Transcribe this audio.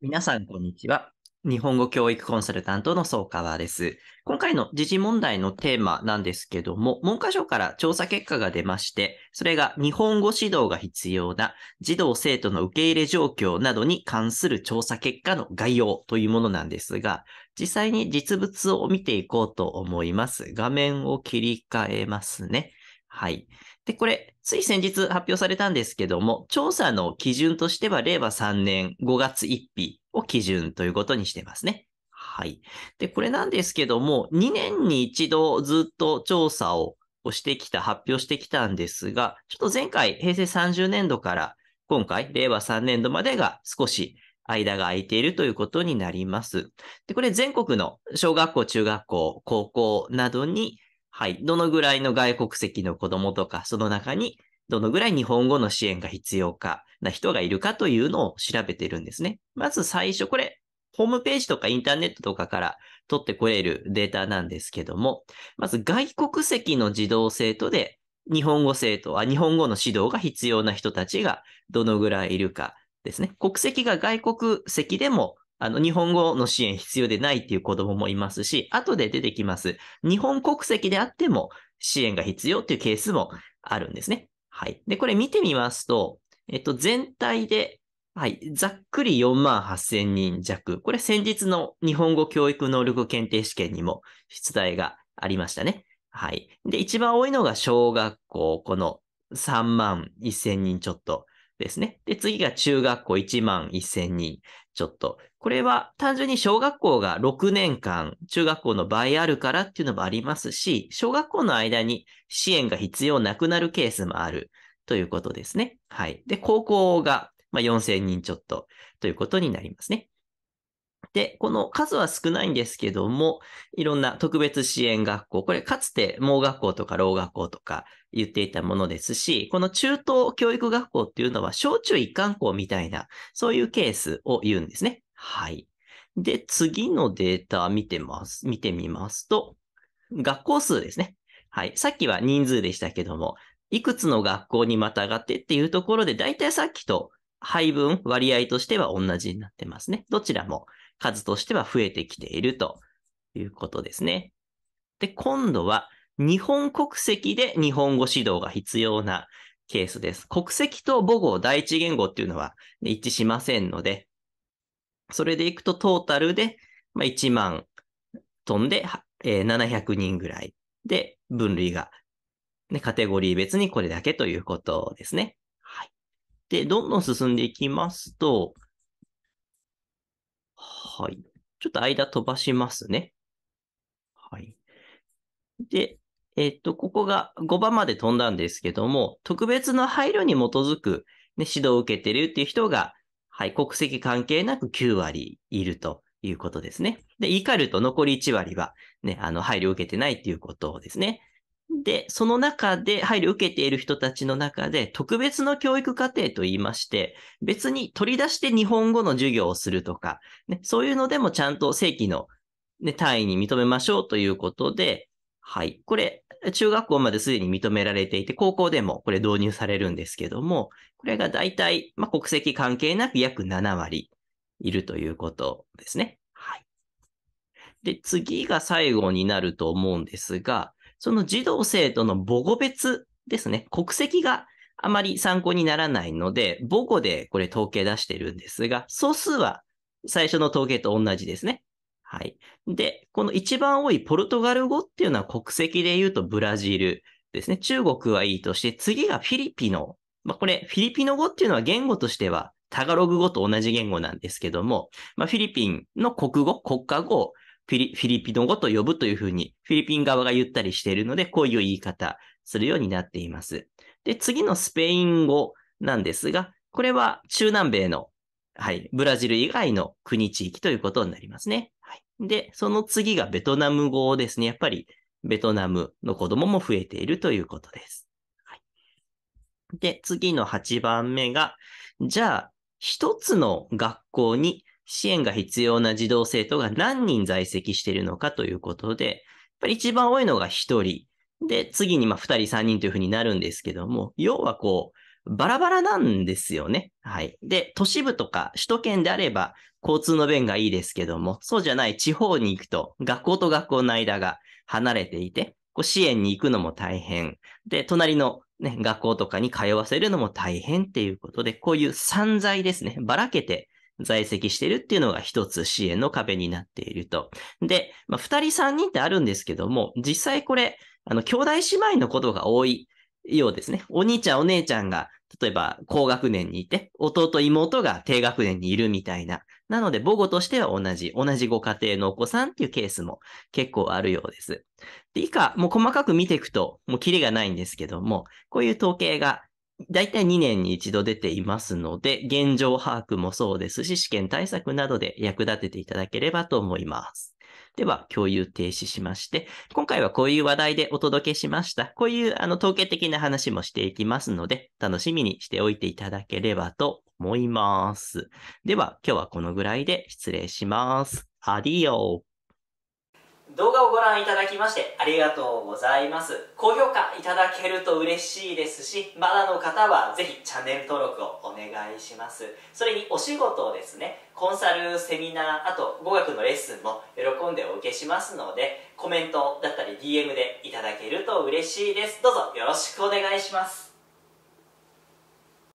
皆さん、こんにちは。日本語教育コンサルタントの総川です。今回の時事問題のテーマなんですけども、文科省から調査結果が出まして、それが日本語指導が必要な児童生徒の受け入れ状況などに関する調査結果の概要というものなんですが、実際に実物を見ていこうと思います。画面を切り替えますね。はい。で、これ、つい先日発表されたんですけども、調査の基準としては、令和3年5月1日を基準ということにしてますね。はい。で、これなんですけども、2年に一度ずっと調査をしてきた、発表してきたんですが、ちょっと前回、平成30年度から今回、令和3年度までが少し間が空いているということになります。で、これ全国の小学校、中学校、高校などにはい。どのぐらいの外国籍の子供とか、その中にどのぐらい日本語の支援が必要かな人がいるかというのを調べてるんですね。まず最初、これ、ホームページとかインターネットとかから取ってこれるデータなんですけども、まず外国籍の児童生徒で日本語生徒は日本語の指導が必要な人たちがどのぐらいいるかですね。国籍が外国籍でもあの、日本語の支援必要でないっていう子供もいますし、後で出てきます。日本国籍であっても支援が必要っていうケースもあるんですね。はい。で、これ見てみますと、えっと、全体で、はい、ざっくり4万8000人弱。これ先日の日本語教育能力検定試験にも出題がありましたね。はい。で、一番多いのが小学校、この3万1000人ちょっと。ですね。で、次が中学校1万1000人ちょっと。これは単純に小学校が6年間、中学校の倍あるからっていうのもありますし、小学校の間に支援が必要なくなるケースもあるということですね。はい。で、高校が、ま4000人ちょっとということになりますね。で、この数は少ないんですけども、いろんな特別支援学校、これかつて盲学校とか老学校とか言っていたものですし、この中等教育学校っていうのは小中一貫校みたいな、そういうケースを言うんですね。はい。で、次のデータ見てます。見てみますと、学校数ですね。はい。さっきは人数でしたけども、いくつの学校にまたがってっていうところで、だいたいさっきと配分、割合としては同じになってますね。どちらも数としては増えてきているということですね。で、今度は日本国籍で日本語指導が必要なケースです。国籍と母語第一言語っていうのは一致しませんので、それでいくとトータルで1万飛んで700人ぐらいで分類が、ね、カテゴリー別にこれだけということですね。はい。で、どんどん進んでいきますと、はい。ちょっと間飛ばしますね。はい。で、えっと、ここが5番まで飛んだんですけども、特別な配慮に基づく、ね、指導を受けてるっていう人が、はい、国籍関係なく9割いるということですね。で、怒ると残り1割は、ね、あの、配慮を受けてないっていうことですね。で、その中で配慮受けている人たちの中で、特別の教育課程と言いまして、別に取り出して日本語の授業をするとか、ね、そういうのでもちゃんと正規の、ね、単位に認めましょうということで、はい。これ、中学校まですでに認められていて、高校でもこれ導入されるんですけども、これが大体、まあ、国籍関係なく約7割いるということですね。はい。で、次が最後になると思うんですが、その児童生徒の母語別ですね、国籍があまり参考にならないので、母語でこれ統計出してるんですが、素数は最初の統計と同じですね。はい。で、この一番多いポルトガル語っていうのは国籍で言うとブラジルですね。中国はいいとして、次がフィリピノ。まあ、これ、フィリピノ語っていうのは言語としてはタガログ語と同じ言語なんですけども、まあ、フィリピンの国語、国家語フィリフィリピノ語と呼ぶというふうに、フィリピン側が言ったりしているので、こういう言い方するようになっています。で、次のスペイン語なんですが、これは中南米の、はい、ブラジル以外の国地域ということになりますね。はい、で、その次がベトナム語ですね。やっぱりベトナムの子供も増えているということです。はい、で、次の8番目が、じゃあ、一つの学校に支援が必要な児童生徒が何人在籍しているのかということで、やっぱり一番多いのが1人。で、次にま2人、3人というふうになるんですけども、要はこう、バラバラなんですよね。はい。で、都市部とか首都圏であれば交通の便がいいですけども、そうじゃない地方に行くと学校と学校の間が離れていて、こう支援に行くのも大変。で、隣のね、学校とかに通わせるのも大変っていうことで、こういう散在ですね。ばらけて在籍しているっていうのが一つ支援の壁になっていると。で、まあ、二人三人ってあるんですけども、実際これ、あの、兄弟姉妹のことが多いようですね。お兄ちゃんお姉ちゃんが、例えば高学年にいて、弟妹が低学年にいるみたいな。なので母語としては同じ、同じご家庭のお子さんっていうケースも結構あるようです。で、以下、もう細かく見ていくと、もうキリがないんですけども、こういう統計が大体2年に一度出ていますので、現状把握もそうですし、試験対策などで役立てていただければと思います。では、共有停止しまして、今回はこういう話題でお届けしました。こういうあの統計的な話もしていきますので、楽しみにしておいていただければと思います。では、今日はこのぐらいで失礼します。アディオ動画をご覧いただきましてありがとうございます。高評価いただけると嬉しいですし、まだの方はぜひチャンネル登録をお願いします。それにお仕事をですね、コンサル、セミナー、あと語学のレッスンも喜んでお受けしますので、コメントだったり DM でいただけると嬉しいです。どうぞよろしくお願いします。